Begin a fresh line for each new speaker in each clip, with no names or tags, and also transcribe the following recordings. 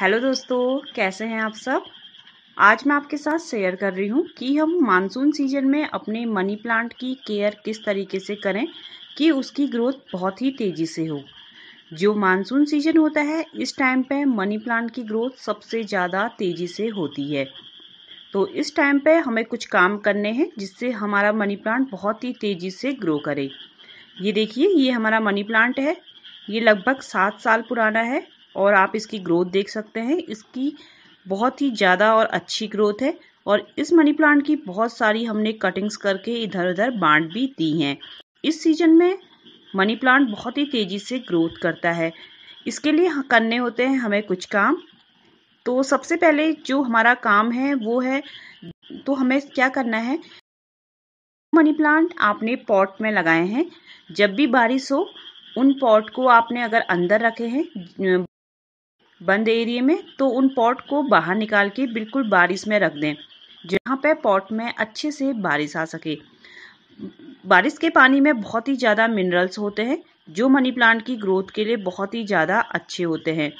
hello दोस्तों कैसे हैं आप सब आज मैं आपके साथ शेयर कर रही हूँ कि हम मानसून सीजन में अपने मनी प्लांट की केयर किस तरीके से करें कि उसकी ग्रोथ बहुत ही तेज़ी से हो जो मानसून सीजन होता है इस टाइम पे मनी प्लांट की ग्रोथ सबसे ज़्यादा तेज़ी से होती है तो इस टाइम पे हमें कुछ काम करने हैं जिससे हमारा मनी प्लांट बहुत ही तेज़ी से ग्रो करे ये देखिए ये हमारा मनी प्लांट है ये लगभग सात साल पुराना है और आप इसकी ग्रोथ देख सकते हैं इसकी बहुत ही ज़्यादा और अच्छी ग्रोथ है और इस मनी प्लांट की बहुत सारी हमने कटिंग्स करके इधर उधर बांट भी दी हैं इस सीजन में मनी प्लांट बहुत ही तेज़ी से ग्रोथ करता है इसके लिए करने होते हैं हमें कुछ काम तो सबसे पहले जो हमारा काम है वो है तो हमें क्या करना है मनी प्लांट आपने पॉट में लगाए हैं जब भी बारिश हो उन पॉट को आपने अगर अंदर रखे हैं बंद एरिए में तो उन पॉट को बाहर निकाल के बिल्कुल बारिश में रख दें जहाँ पे पॉट में अच्छे से बारिश आ सके बारिश के पानी में बहुत ही ज़्यादा मिनरल्स होते हैं जो मनी प्लांट की ग्रोथ के लिए बहुत ही ज़्यादा अच्छे होते हैं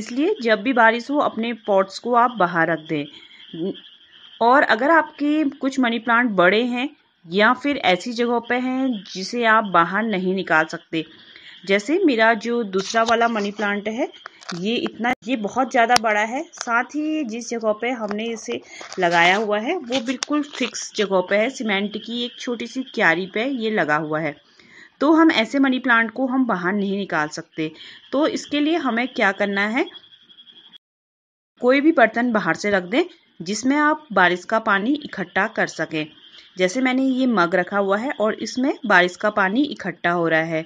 इसलिए जब भी बारिश हो अपने पॉट्स को आप बाहर रख दें और अगर आपके कुछ मनी प्लांट बड़े हैं या फिर ऐसी जगहों पे हैं जिसे आप बाहर नहीं निकाल सकते जैसे मेरा जो दूसरा वाला मनी प्लांट है ये इतना ये बहुत ज़्यादा बड़ा है साथ ही जिस जगह पे हमने इसे लगाया हुआ है वो बिल्कुल फिक्स जगह पे है सीमेंट की एक छोटी सी क्यारी पे ये लगा हुआ है तो हम ऐसे मनी प्लांट को हम बाहर नहीं निकाल सकते तो इसके लिए हमें क्या करना है कोई भी बर्तन बाहर से रख दें जिसमें आप बारिश का पानी इकट्ठा कर सकें जैसे मैंने ये मग रखा हुआ है और इसमें बारिश का पानी इकट्ठा हो रहा है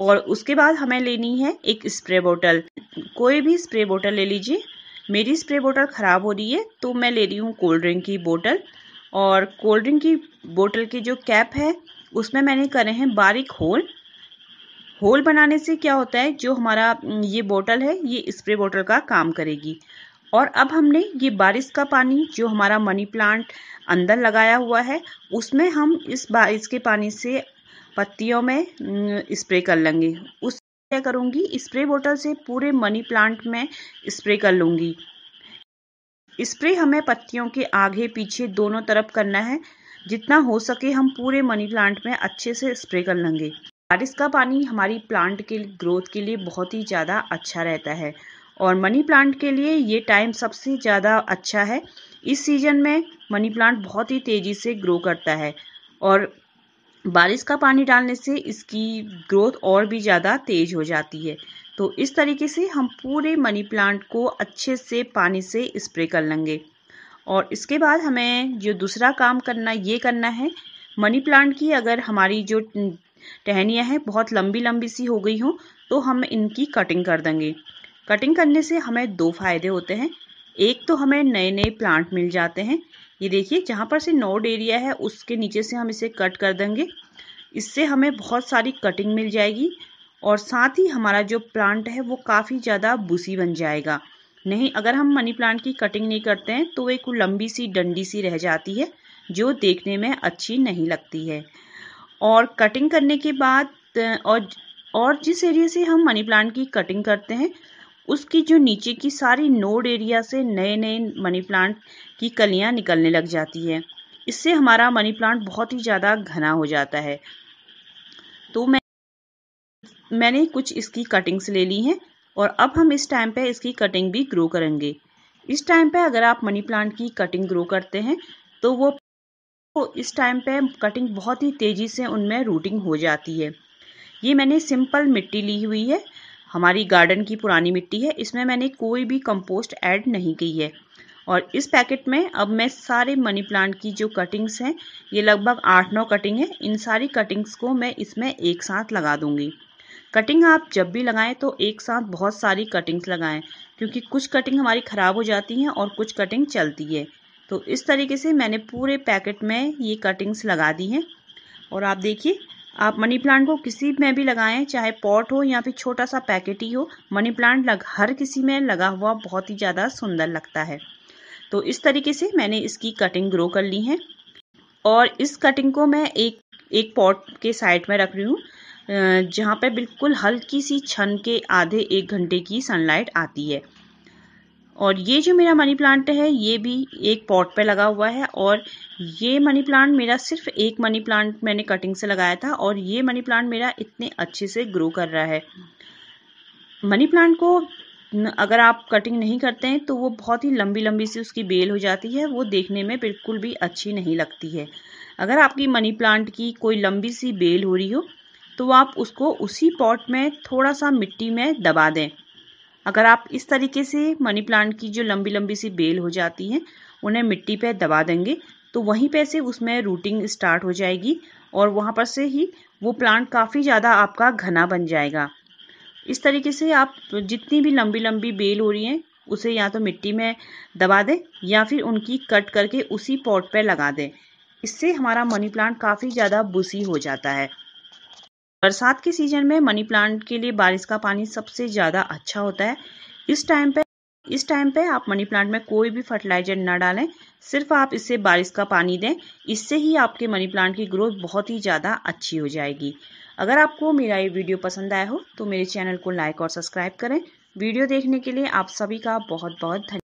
और उसके बाद हमें लेनी है एक स्प्रे बोतल कोई भी स्प्रे बोतल ले लीजिए मेरी स्प्रे बोतल ख़राब हो रही है तो मैं ले रही हूँ कोल्ड ड्रिंक की बोतल और कोल्ड ड्रिंक की बोतल की जो कैप है उसमें मैंने करे हैं बारीक होल होल बनाने से क्या होता है जो हमारा ये बोतल है ये स्प्रे बोतल का काम करेगी और अब हमने ये बारिश का पानी जो हमारा मनी प्लांट अंदर लगाया हुआ है उसमें हम इस बारिश के पानी से पत्तियों में स्प्रे कर लेंगे उस क्या करूँगी स्प्रे बोतल से पूरे मनी प्लांट में स्प्रे कर लूँगी स्प्रे हमें पत्तियों के आगे पीछे दोनों तरफ करना है जितना हो सके हम पूरे मनी प्लांट में अच्छे से स्प्रे कर लेंगे बारिश का पानी हमारी प्लांट के ग्रोथ के लिए बहुत ही ज़्यादा अच्छा रहता है और मनी प्लांट के लिए ये टाइम सबसे ज़्यादा अच्छा है इस सीज़न में मनी प्लांट बहुत ही तेज़ी से ग्रो करता है और बारिश का पानी डालने से इसकी ग्रोथ और भी ज़्यादा तेज़ हो जाती है तो इस तरीके से हम पूरे मनी प्लांट को अच्छे से पानी से स्प्रे कर लेंगे और इसके बाद हमें जो दूसरा काम करना ये करना है मनी प्लांट की अगर हमारी जो टहनियाँ हैं बहुत लंबी लंबी सी हो गई हों तो हम इनकी कटिंग कर देंगे कटिंग करने से हमें दो फायदे होते हैं एक तो हमें नए नए प्लांट मिल जाते हैं ये देखिए जहाँ पर से नोड एरिया है उसके नीचे से हम इसे कट कर देंगे इससे हमें बहुत सारी कटिंग मिल जाएगी और साथ ही हमारा जो प्लांट है वो काफ़ी ज़्यादा बुसी बन जाएगा नहीं अगर हम मनी प्लांट की कटिंग नहीं करते हैं तो एक लंबी सी डंडी सी रह जाती है जो देखने में अच्छी नहीं लगती है और कटिंग करने के बाद और और जिस एरिया से हम मनी प्लांट की कटिंग करते हैं उसकी जो नीचे की सारी नोड एरिया से नए नए मनी प्लांट की कलियां निकलने लग जाती है इससे हमारा मनी प्लांट बहुत ही ज़्यादा घना हो जाता है तो मैं मैंने कुछ इसकी कटिंग्स ले ली हैं और अब हम इस टाइम पे इसकी कटिंग भी ग्रो करेंगे इस टाइम पे अगर आप मनी प्लांट की कटिंग ग्रो करते हैं तो वो तो इस टाइम पे कटिंग बहुत ही तेज़ी से उनमें रूटिंग हो जाती है ये मैंने सिंपल मिट्टी ली हुई है हमारी गार्डन की पुरानी मिट्टी है इसमें मैंने कोई भी कंपोस्ट ऐड नहीं की है और इस पैकेट में अब मैं सारे मनी प्लांट की जो कटिंग्स हैं ये लगभग आठ नौ कटिंग है इन सारी कटिंग्स को मैं इसमें एक साथ लगा दूंगी कटिंग आप जब भी लगाएं तो एक साथ बहुत सारी कटिंग्स लगाएं क्योंकि कुछ कटिंग हमारी ख़राब हो जाती हैं और कुछ कटिंग चलती है तो इस तरीके से मैंने पूरे पैकेट में ये कटिंग्स लगा दी हैं और आप देखिए आप मनी प्लांट को किसी में भी लगाएं चाहे पॉट हो या फिर छोटा सा पैकेट ही हो मनी प्लांट लग हर किसी में लगा हुआ बहुत ही ज़्यादा सुंदर लगता है तो इस तरीके से मैंने इसकी कटिंग ग्रो कर ली है और इस कटिंग को मैं एक एक पॉट के साइड में रख रही हूँ जहाँ पे बिल्कुल हल्की सी छन के आधे एक घंटे की सनलाइट आती है और ये जो मेरा मनी प्लांट है ये भी एक पॉट पे लगा हुआ है और ये मनी प्लांट मेरा सिर्फ एक मनी प्लांट मैंने कटिंग से लगाया था और ये मनी प्लांट मेरा इतने अच्छे से ग्रो कर रहा है मनी प्लांट को अगर आप कटिंग नहीं करते हैं तो वो बहुत ही लंबी लंबी सी उसकी बेल हो जाती है वो देखने में बिल्कुल भी अच्छी नहीं लगती है अगर आपकी मनी प्लांट की कोई लंबी सी बेल हो रही हो तो आप उसको उसी पॉट में थोड़ा सा मिट्टी में दबा दें अगर आप इस तरीके से मनी प्लांट की जो लंबी लंबी सी बेल हो जाती है उन्हें मिट्टी पे दबा देंगे तो वहीं पे से उसमें रूटिंग स्टार्ट हो जाएगी और वहाँ पर से ही वो प्लांट काफ़ी ज़्यादा आपका घना बन जाएगा इस तरीके से आप जितनी भी लंबी लंबी बेल हो रही है उसे या तो मिट्टी में दबा दें या फिर उनकी कट करके उसी पॉट पर लगा दें इससे हमारा मनी प्लांट काफ़ी ज़्यादा बुसी हो जाता है बरसात के सीजन में मनी प्लांट के लिए बारिश का पानी सबसे ज़्यादा अच्छा होता है इस टाइम पे इस टाइम पे आप मनी प्लांट में कोई भी फर्टिलाइजर ना डालें सिर्फ आप इससे बारिश का पानी दें इससे ही आपके मनी प्लांट की ग्रोथ बहुत ही ज़्यादा अच्छी हो जाएगी अगर आपको मेरा ये वीडियो पसंद आया हो तो मेरे चैनल को लाइक और सब्सक्राइब करें वीडियो देखने के लिए आप सभी का बहुत बहुत धन्यवाद